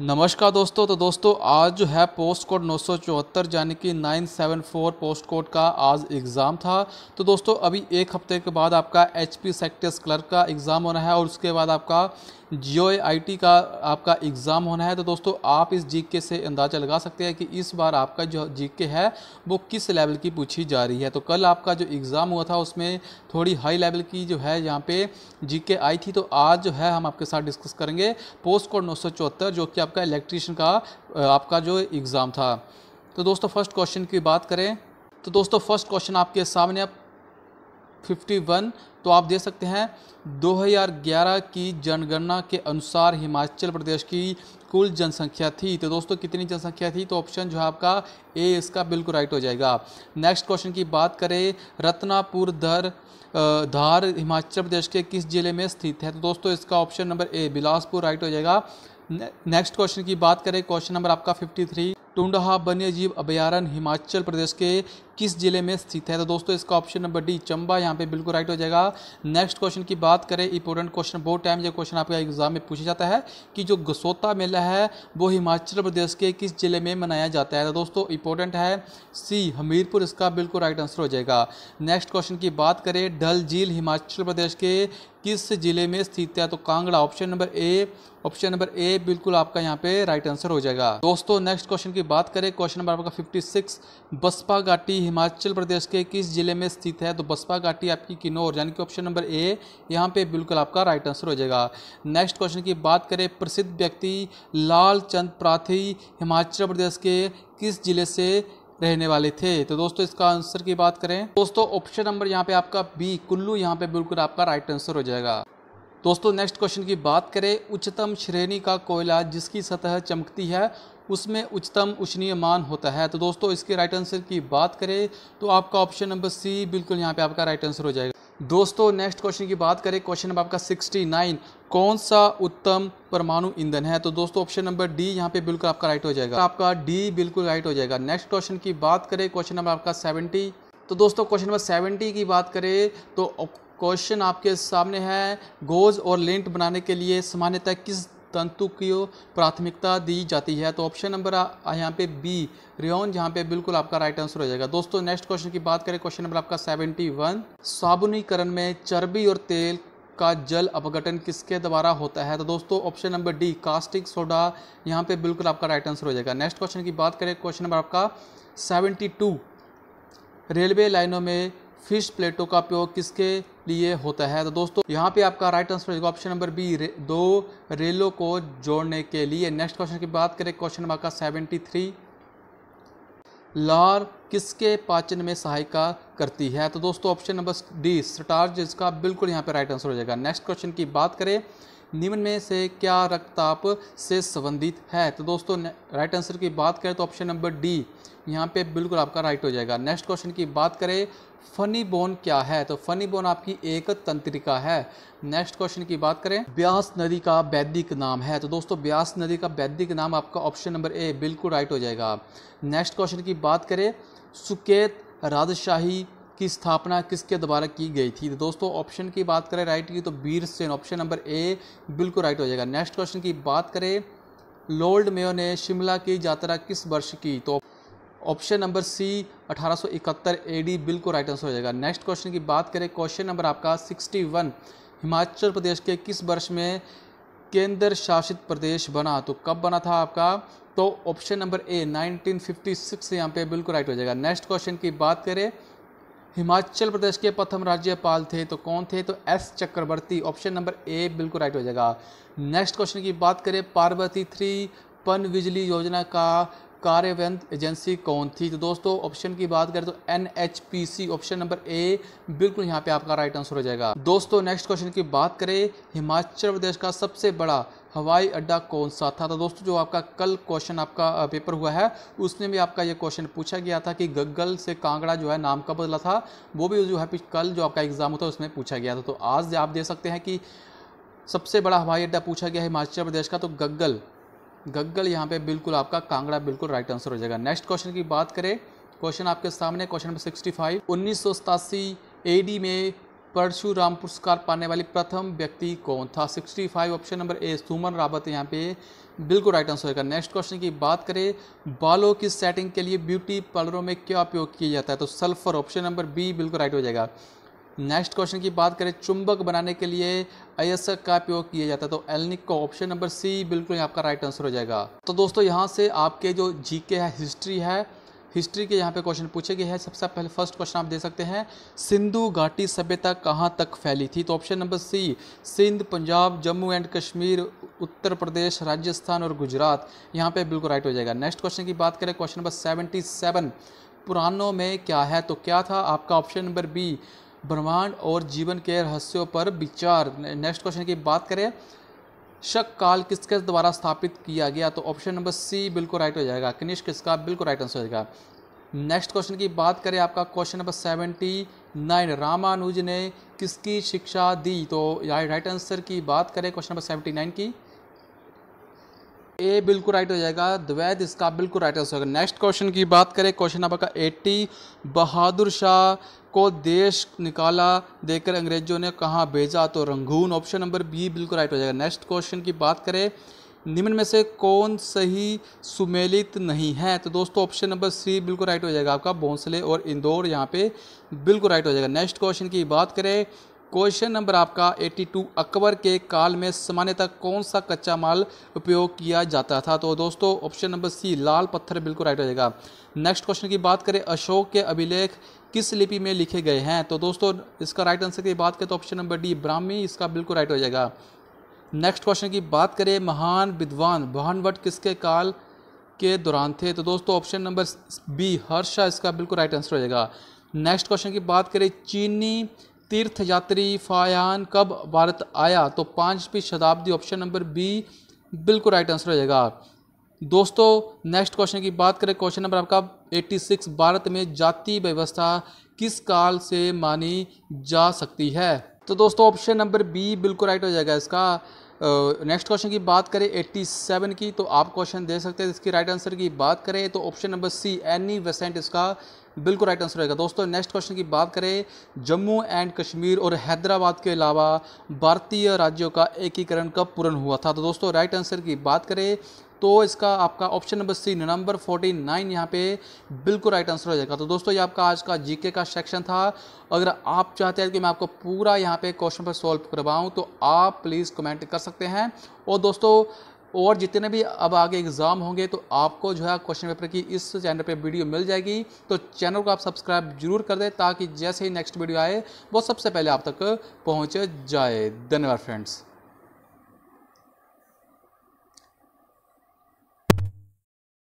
नमस्कार दोस्तों तो दोस्तों आज जो है पोस्ट कोड नौ सौ चौहत्तर यानी कि nine seven four post code का आज एग्ज़ाम था तो दोस्तों अभी एक हफ्ते के बाद आपका एच पी सेक्टर्स क्लर्क का एग्ज़ाम होना है और उसके बाद आपका जियो आई का आपका एग्ज़ाम होना है तो दोस्तों आप इस जी के से अंदाज़ा लगा सकते हैं कि इस बार आपका जो जी के है वो किस लेवल की पूछी जा रही है तो कल आपका जो एग्ज़ाम हुआ था उसमें थोड़ी हाई लेवल की जो है यहाँ पे जी के आई थी तो आज जो है हम आपके साथ डिस्कस करेंगे पोस्ट कोड नौ जो कि आपका इलेक्ट्रीशियन का आपका जो एग्ज़ाम था तो दोस्तों फर्स्ट क्वेश्चन की बात करें तो दोस्तों फर्स्ट क्वेश्चन आपके सामने आप 51 तो आप देख सकते हैं 2011 की जनगणना के अनुसार हिमाचल प्रदेश की कुल जनसंख्या थी तो दोस्तों कितनी जनसंख्या थी तो ऑप्शन जो है आपका ए इसका बिल्कुल राइट हो जाएगा नेक्स्ट क्वेश्चन की बात करें रत्नापुर दर धार हिमाचल प्रदेश के किस जिले में स्थित है तो दोस्तों इसका option number A Bilaspur right हो जाएगा नेक्स्ट क्वेश्चन की बात करें क्वेश्चन नंबर आपका 53 टुंडहा वन्य जीव अभयारण्य हिमाचल प्रदेश के किस जिले में स्थित है तो दोस्तों इसका ऑप्शन नंबर डी चंबा यहाँ पे बिल्कुल राइट हो जाएगा नेक्स्ट क्वेश्चन की बात करें इंपॉर्टेंट क्वेश्चन बहुत टाइम ये क्वेश्चन आपका एग्जाम में पूछा जाता है कि जो गसोता मेला है वो हिमाचल प्रदेश के किस जिले में मनाया जाता है तो दोस्तों इंपॉर्टेंट है सी हमीरपुर इसका बिल्कुल राइट आंसर हो जाएगा नेक्स्ट क्वेश्चन की बात करें डल झील हिमाचल प्रदेश के किस जिले में स्थित है तो Kangra option number A option number A बिल्कुल आपका यहाँ पे राइट आंसर हो जाएगा दोस्तों नेक्स्ट क्वेश्चन की बात करें क्वेश्चन नंबर आपका 56 बसपा घाटी हिमाचल प्रदेश के किस जिले में स्थित है तो बसपा घाटी आपकी किन्नौर यानी कि ऑप्शन नंबर ए यहाँ पे बिल्कुल आपका राइट आंसर हो जाएगा नेक्स्ट क्वेश्चन की बात करें प्रसिद्ध व्यक्ति लाल चंद प्राथी हिमाचल प्रदेश के किस जिले से रहने वाले थे तो दोस्तों इसका आंसर की बात करें दोस्तों ऑप्शन नंबर यहाँ पे आपका बी कुल्लू यहाँ पे बिल्कुल आपका राइट आंसर हो जाएगा दोस्तों नेक्स्ट क्वेश्चन की बात करें उच्चतम श्रेणी का कोयला जिसकी सतह चमकती है उसमें उच्चतम उष्णीय मान होता है तो दोस्तों इसके राइट आंसर की बात करें तो आपका ऑप्शन नंबर सी बिल्कुल यहाँ पे आपका राइट आंसर हो जाएगा दोस्तों नेक्स्ट क्वेश्चन की बात करें क्वेश्चन नंबर आपका 69 कौन सा उत्तम परमाणु ईंधन है तो दोस्तों ऑप्शन नंबर डी यहाँ पे बिल्कुल आपका राइट हो जाएगा आपका डी बिल्कुल राइट हो जाएगा नेक्स्ट क्वेश्चन की बात करें क्वेश्चन नंबर आपका सेवेंटी तो दोस्तों क्वेश्चन नंबर सेवेंटी की बात करें तो क्वेश्चन आपके सामने है गोज और लेंट बनाने के लिए सामान्यतः किस तंतु की प्राथमिकता दी जाती है तो ऑप्शन नंबर यहाँ पे बी रियोन यहाँ पे बिल्कुल आपका राइट आंसर हो जाएगा दोस्तों नेक्स्ट क्वेश्चन की बात करें क्वेश्चन नंबर आपका सेवेंटी वन साबुनीकरण में चर्बी और तेल का जल अपघटन किसके द्वारा होता है तो दोस्तों option number D caustic soda यहाँ पे बिल्कुल आपका राइट आंसर हो जाएगा नेक्स्ट क्वेश्चन की बात करें क्वेश्चन नंबर आपका सेवेंटी टू रेलवे लाइनों में फिश प्लेटों का उपयोग किसके लिए होता है तो दोस्तों यहाँ पे आपका right answer option number B रे, दो रेलों को जोड़ने के लिए नेक्स्ट क्वेश्चन की बात करें क्वेश्चन नंबर का सेवेंटी थ्री लार किसके पाचन में सहायता करती है तो दोस्तों ऑप्शन नंबर डी स्टार्च इसका बिल्कुल यहाँ पे राइट आंसर हो जाएगा नेक्स्ट क्वेश्चन की बात करें निम्न में से क्या रक्तताप से संबंधित है तो दोस्तों राइट आंसर की बात करें तो ऑप्शन नंबर डी यहाँ पे बिल्कुल आपका राइट हो जाएगा नेक्स्ट क्वेश्चन की बात करें फनी बोन क्या है तो फनी बोन आपकी एक तंत्रिका है नेक्स्ट क्वेश्चन की बात करें ब्यास नदी का वैदिक नाम है तो दोस्तों ब्यास नदी का वैदिक नाम आपका ऑप्शन नंबर ए बिल्कुल राइट हो जाएगा नेक्स्ट क्वेश्चन की बात करें सुकेत राजशाही की स्थापना किसके द्वारा की गई थी तो दोस्तों ऑप्शन की बात करें राइट की तो Bir Sen option number A बिल्कुल राइट हो जाएगा नेक्स्ट क्वेश्चन की बात करें लॉर्ड मेयो ने शिमला की यात्रा किस वर्ष की तो ऑप्शन नंबर सी 1871 एडी बिल्कुल राइट आंसर हो जाएगा नेक्स्ट क्वेश्चन की बात करें क्वेश्चन नंबर आपका 61 हिमाचल प्रदेश के किस वर्ष में केंद्र शासित प्रदेश बना तो कब बना था आपका तो ऑप्शन नंबर ए 1956 यहाँ पर बिल्कुल राइट हो जाएगा नेक्स्ट क्वेश्चन की बात करें हिमाचल प्रदेश के प्रथम राज्यपाल थे तो कौन थे तो S Chakravarti option number A बिल्कुल राइट हो जाएगा नेक्स्ट क्वेश्चन की बात करें पार्वती थ्री पन बिजली योजना का कार्यवंत एजेंसी कौन थी तो दोस्तों ऑप्शन की बात करें तो N H P C option number A बिल्कुल यहाँ पे आपका राइट आंसर हो जाएगा दोस्तों नेक्स्ट क्वेश्चन की बात करें हिमाचल प्रदेश का सबसे बड़ा हवाई अड्डा कौन सा था तो दोस्तों जो आपका कल क्वेश्चन आपका पेपर हुआ है उसमें भी आपका ये क्वेश्चन पूछा गया था कि गग्गल से कांगड़ा जो है नाम का बदला था वो भी जो है कल जो आपका एग्ज़ाम होता है उसमें पूछा गया था तो आज आप देख सकते हैं कि सबसे बड़ा हवाई अड्डा पूछा गया है हिमाचल प्रदेश का तो गग्गल गग्गल यहाँ पे बिल्कुल आपका कांगड़ा बिल्कुल राइट आंसर हो जाएगा नेक्स्ट क्वेश्चन की बात करें क्वेश्चन आपके सामने क्वेश्चन नंबर सिक्सटी फाइव उन्नीस सौ सतासी ए डी में परशुराम पुरस्कार पाने वाली प्रथम व्यक्ति कौन था 65 option number A Suman Rawat यहाँ पे बिल्कुल राइट आंसर होगा नेक्स्ट क्वेश्चन की बात करें बालों की सेटिंग के लिए ब्यूटी पार्लरों में क्या उपयोग किया जाता है तो सल्फर ऑप्शन नंबर बी बिल्कुल राइट हो जाएगा नेक्स्ट क्वेश्चन की बात करें चुंबक बनाने के लिए अयसक का उपयोग किया जाता है तो एलनिक का ऑप्शन नंबर सी बिल्कुल आपका राइट आंसर हो जाएगा तो दोस्तों यहाँ से आपके जो जीके है हिस्ट्री है हिस्ट्री के यहाँ पे क्वेश्चन पूछे गए हैं सबसे पहले फर्स्ट क्वेश्चन आप दे सकते हैं सिंधु घाटी सभ्यता कहाँ तक फैली थी तो option number C Sindh Punjab Jammu and Kashmir Uttar Pradesh Rajasthan और गुजरात यहाँ पे बिल्कुल राइट हो जाएगा नेक्स्ट क्वेश्चन की बात करें क्वेश्चन नंबर सेवेंटी सेवन पुरानों में क्या है तो क्या था आपका ऑप्शन नंबर बी ब्रह्मांड और जीवन के रहस्यों पर विचार नेक्स्ट क्वेश्चन की बात करें शक काल किसके द्वारा स्थापित किया गया तो ऑप्शन नंबर सी बिल्कुल राइट हो जाएगा कनिष्क किसका बिल्कुल राइट आंसर हो जाएगा नेक्स्ट क्वेश्चन की बात करें आपका question number seventy nine Ramanuja ने किसकी शिक्षा दी तो यहाँ राइट आंसर की बात करें क्वेश्चन नंबर सेवेंटी नाइन की ए बिल्कुल राइट हो जाएगा द्वैद इसका बिल्कुल राइट आंसर होगा नेक्स्ट क्वेश्चन की बात करें क्वेश्चन नंबर का एट्टी बहादुर शाह को देश निकाला देकर अंग्रेजों ने कहाँ भेजा तो रंगून ऑप्शन नंबर बी बिल्कुल राइट हो जाएगा नेक्स्ट क्वेश्चन की बात करें निम्न में से कौन सही सुमेलित नहीं है तो दोस्तों ऑप्शन नंबर सी बिल्कुल राइट हो जाएगा आपका भोंसले और इंदौर यहाँ पे बिल्कुल राइट हो जाएगा नेक्स्ट क्वेश्चन की बात करें क्वेश्चन नंबर आपका 82 अकबर के काल में सामान्यतः कौन सा कच्चा माल उपयोग किया जाता था तो दोस्तों ऑप्शन नंबर सी लाल पत्थर बिल्कुल राइट हो जाएगा नेक्स्ट क्वेश्चन की बात करें अशोक के अभिलेख किस लिपि में लिखे गए हैं तो दोस्तों इसका राइट आंसर की बात करें तो ऑप्शन नंबर डी ब्राह्मी इसका बिल्कुल राइट हो जाएगा नेक्स्ट क्वेश्चन की बात करें महान विद्वान भानवट किसके काल के दौरान थे तो दोस्तों ऑप्शन नंबर बी हर्षा इसका बिल्कुल राइट आंसर हो जाएगा नेक्स्ट क्वेश्चन की बात करें चीनी तीर्थ यात्री फायान कब भारत आया तो पाँचवीं शताब्दी ऑप्शन नंबर बी बिल्कुल राइट आंसर हो जाएगा दोस्तों नेक्स्ट क्वेश्चन की बात करें क्वेश्चन नंबर आपका 86 भारत में जाति व्यवस्था किस काल से मानी जा सकती है तो दोस्तों ऑप्शन नंबर बी बिल्कुल राइट हो जाएगा इसका नेक्स्ट क्वेश्चन की बात करें 87 की तो आप क्वेश्चन दे सकते हैं इसकी राइट आंसर की बात करें तो option number C Annie Besant इसका बिल्कुल राइट आंसर रहेगा दोस्तों नेक्स्ट क्वेश्चन की बात करें जम्मू एंड कश्मीर और हैदराबाद के अलावा भारतीय राज्यों का एकीकरण कब पूर्ण हुआ था तो दोस्तों राइट आंसर की बात करें तो इसका आपका option number C number forty nine यहाँ पे बिल्कुल राइट आंसर हो जाएगा तो दोस्तों ये आपका आज का जीके का सेक्शन था अगर आप चाहते हैं कि मैं आपको पूरा यहाँ पे क्वेश्चन पर सॉल्व करवाऊँ तो आप प्लीज़ कमेंट कर सकते हैं और दोस्तों और जितने भी अब आगे एग्ज़ाम होंगे तो आपको जो है क्वेश्चन पेपर की इस चैनल पे वीडियो मिल जाएगी तो चैनल को आप सब्सक्राइब जरूर कर दें ताकि जैसे ही नेक्स्ट वीडियो आए वो सबसे पहले आप तक पहुँच जाए धन्यवाद फ्रेंड्स